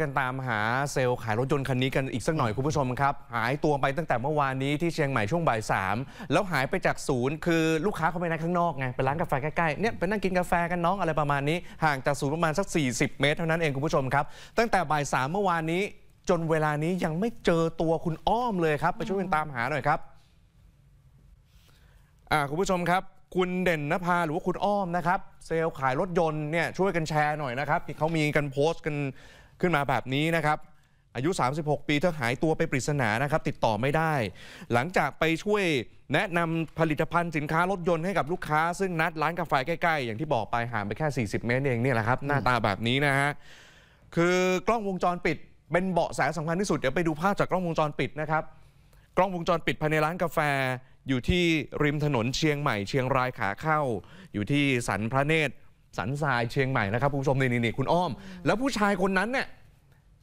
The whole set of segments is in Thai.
กันตามหาเซลล์ขายรถยนต์คันนี้กันอีกสักหน่อยคุณผู้ชมครับ หายตัวไปตั้งแต่เมื่อวานนี้ที่เชียงใหม่ช่วงบ่ายสามแล้วหายไปจากศูนย์คือลูกค้าเขาไปนั่งข้างนอกไงไปร้านกาแฟใกล้ๆเนี่ยไปนั่งกินกาแฟกันน้องอะไรประมาณนี้ห่างจากศูนย์ประมาณสัก 40 เมตรเท่านั้นเองคุณผู้ชมครับตั้งแต่บ่ายสามเมื่อวานนี้จนเวลานี้ยังไม่เจอตัวคุณอ้อมเลยครับไปช่วยกันตามหาหน่อยครับอ่าคุณผู้ชมครับ คุณเด่นนภาหรือว่าคุณอ้อมนะครับ เซลล์ขายรถยนต์เนี่ยช่วยกันแชร์หน่อยนะครับที่เขามีกันโพสต์กันขึ้นมาแบบนี้นะครับ อายุ 36 ปีเธอหายตัวไปปริศนานะครับ ติดต่อไม่ได้ หลังจากไปช่วยแนะนำผลิตภัณฑ์สินค้ารถยนต์ให้กับลูกค้า ซึ่งนัดร้านกาแฟใกล้ๆอย่างที่บอกไปห่างไปแค่ 40 เมตรเองเนี่ยแหละครับ หน้าตาแบบนี้นะฮะคือกล้องวงจรปิด เป็นเบาะแสสำคัญที่สุดเดี๋ยวไปดูภาพจากกล้องวงจรปิดนะครับกล้องวงจรปิดภายในร้านกาแฟอยู่ที่ริมถนนเชียงใหม่เชียงรายขาเข้า อยู่ที่สันพระเนตรสันทรายเชียงใหม่นะครับคุณผู้ชมนี่นี่คุณอ้อม แล้วผู้ชายคนนั้นเนี่ย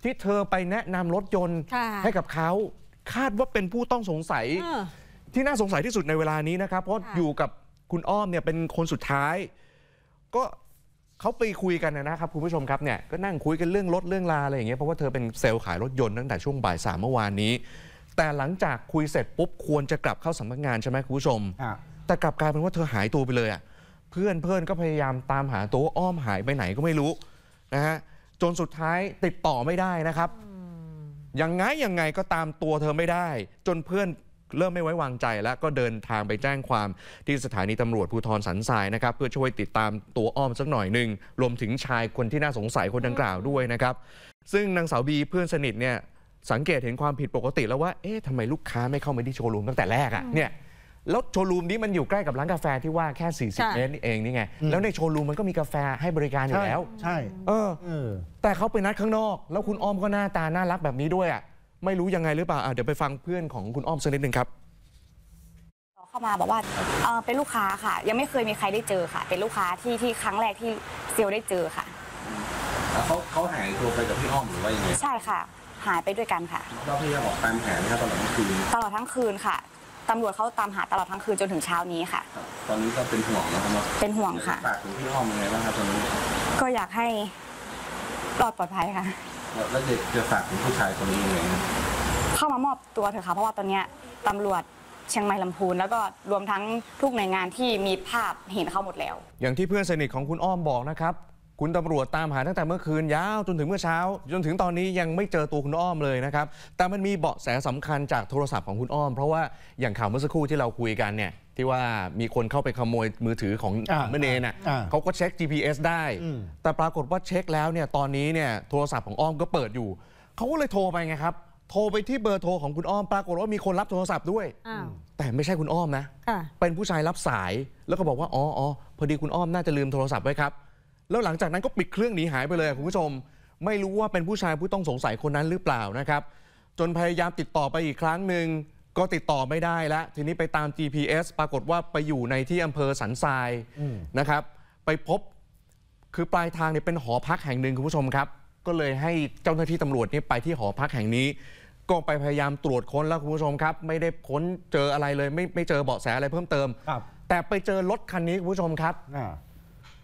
ที่เธอไปแนะนำรถยนต์ให้กับเขาคาดว่าเป็นผู้ต้องสงสัยที่น่าสงสัยที่สุดในเวลานี้นะครับเพราะอยู่กับคุณอ้อมเนี่ยเป็นคนสุดท้าย ก็เขาไปคุยกันนะครับคุณผู้ชมครับเนี่ยก็นั่งคุยกันเรื่องรถเรื่องลาอะไรอย่างเงี้ยเพราะว่าเธอเป็นเซลล์ขายรถยนต์ตั้งแต่ ช่วงบ่ายสามเมื่อวานนี้ แต่หลังจากคุยเสร็จปุ๊บควรจะกลับเข้าสำนักงานใช่ไหมคุณผู้ชมแต่กลับกลายเป็นว่าเธอหายตัวไปเลยอ่ะเพื่อนเพื่อนก็พยายามตามหาตัวอ้อมหายไปไหนก็ไม่รู้นะฮะจนสุดท้ายติดต่อไม่ได้นะครับยังไงยังไงก็ตามตัวเธอไม่ได้ จนเพื่อนเริ่มไม่ไว้วางใจแล้วก็เดินทางไปแจ้งความที่สถานีตำรวจภูธรสันทรายนะครับเพื่อช่วยติดตามตัวอ้อมสักหน่อยหนึ่งรวมถึงชายคนที่น่าสงสัยคนดังกล่าวด้วยนะครับซึ่งนางสาวบีเพื่อนสนิทเนี่ยสังเกตเห็นความผิดปกติแล้วว่าเอ๊ะทำไมลูกค้าไม่เข้ามาที่โชว์รูมตั้งแต่แรกอะ่ะเนี่ยแล้วโชว์รูมนี้มันอยู่ใกล้กับร้านกาแฟที่ว่าแค่ 40 เมตรนี่เองนี่ไงแล้วในโชว์รูมมันก็มีกาแฟให้บริการอยู่แล้วใช่เออ แต่เขาไปนัดข้างนอก แล้วคุณอ้อมก็หน้าตาน่ารักแบบนี้ด้วยอ่ะไม่รู้ยังไงหรือเปล่าเดี๋ยวไปฟังเพื่อนของคุณอ้อมสักนิดหนึ่งครับเข้ามาบอกว่า เป็นลูกค้าค่ะ ยังไม่เคยมีใครได้เจอค่ะ เป็นลูกค้าที่ที่ครั้งแรกที่เซลได้เจอค่ะแล้วเขาเขาหายตัวไปกับพี่อ้อมหรือว่ายังไงใช่ค่ะ หายไปด้วยกันค่ะเราพยายามออกตามแผไหมครับตลอดทั้งคืนตลอดทั้งคืนค่ะตำรวจเขาตามหาตลอดทั้งคืนจนถึงเช้านี้ค่ะ ตอนนี้ก็เป็นห่วงนะครับเป็นห่วงค่ะ ฝากถึงพี่อ้อมยังไงบ้างครับตอนนี้ ก็อยากให้รอดปลอดภัยค่ะ แล้วเด็กจะฝากถึงผู้ชายคนนี้ยังไง เข้ามามอบตัวเถอะค่ะเพราะว่าตอนนี้ตำรวจเชียงใหม่ลำพูน แล้วก็รวมทั้งทุกหน่วยงานที่มีภาพเห็นเขาหมดแล้ว อย่างที่เพื่อนสนิทของคุณอ้อมบอกนะครับคุณตำรวจตามหาตั้งแต่เมื่อคืนยาวจนถึงเมื่อเช้า จนถึงตอนนี้ยังไม่เจอตัวคุณอ้อมเลยนะครับแต่มันมีเบาะแสสำคัญจากโทรศัพท์ของคุณอ้อม เพราะว่าอย่างข่าวเมื่อสักครู่ที่เราคุยกันเนี่ยที่ว่ามีคนเข้าไปขโมยมือถือของเมเนน่ะเขาก็เช็ค GPS ได้ แต่ปรากฏว่าเช็คแล้วเนี่ยตอนนี้เนี่ยโทรศัพท์ของอ้อมก็เปิดอยู่เขาก็เลยโทรไปไงครับโทรไปที่เบอร์โทรของคุณอ้อม ปรากฏว่ามีคนรับโทรศัพท์ด้วยแต่ไม่ใช่คุณอ้อมนะเป็นผู้ชายรับสายแล้วก็บอกว่าอ๋ออพอดีคุณอ้อมน่าจะลืมโทรศัพท์ไว้ครับแล้วหลังจากนั้นก็ปิดเครื่องหนีหายไปเลยคุณผู้ชม ไม่รู้ว่าเป็นผู้ชายผู้ต้องสงสัยคนนั้นหรือเปล่านะครับ จนพยายามติดต่อไปอีกครั้งหนึ่ง ก็ติดต่อไม่ได้แล้ว ทีนี้ไปตาม GPS ปรากฏว่าไปอยู่ในที่อำเภอสันทรายนะครับ ไปพบคือปลายทางเนี่ยเป็นหอพักแห่งหนึ่งคุณผู้ชมครับ ก็เลยให้เจ้าหน้าที่ตำรวจนี่ไปที่หอพักแห่งนี้ ก็ไปพยายามตรวจค้นแล้วคุณผู้ชมครับ ไม่ได้ค้นเจออะไรเลย ไม่ไม่เจอเบาะแสอะไรเพิ่มเติมแต่ไปเจอรถคันนี้คุณผู้ชมครับ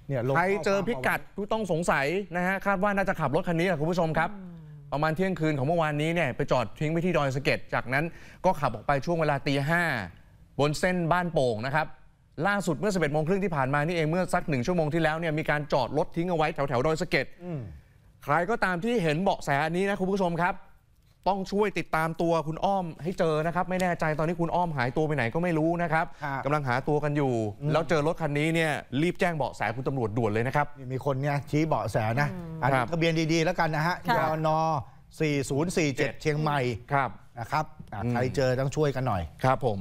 เนี่ยใครเจอพิกัดผู้ต้องสงสัยนะฮะคาดว่าน่าจะขับรถคันนี้แหละคุณผู้ชมครับ ประมาณเที่ยงคืนของเมื่อวานนี้เนี่ยไปจอดทิ้งไว้ที่ดอยสะเก็ดจากนั้นก็ขับออกไปช่วงเวลาตีห้าบนเส้นบ้านโป่งนะครับ ล่าสุดเมื่อ11โมงครึ่งที่ผ่านมานี่เองเมื่อสักหนึ่งชั่วโมงที่แล้วเนี่ยมีการจอดรถทิ้งเอาไว้แถวแถวดอยสะเก็ดใครก็ตามที่เห็นเบาะแสนี้นะคุณผู้ชมครับต้องช่วยติดตามตัวคุณอ้อมให้เจอนะครับ ไม่แน่ใจตอนนี้คุณอ้อมหายตัวไปไหนก็ไม่รู้นะครับ กำกำลังหาตัวกันอยู่ แล้วเจอรถคันนี้เนี่ยรีบแจ้งเบาะแสคุณตำรวจด่วนเลยนะครับมีคนเนี่ยชี้เบาะแสนะอันนทะเบียนดีๆแล้วกันนะฮะย่อนอ4047 เชียงใหม่ครับนะครับใครเจอต้องช่วยกันหน่อยครับ ผม